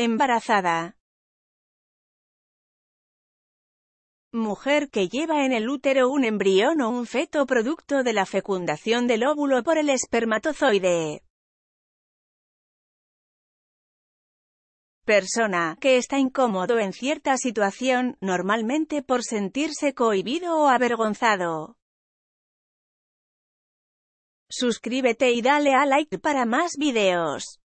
Embarazada. Mujer que lleva en el útero un embrión o un feto producto de la fecundación del óvulo por el espermatozoide. Persona que está incómodo en cierta situación, normalmente por sentirse cohibido o avergonzado. Suscríbete y dale a like para más videos.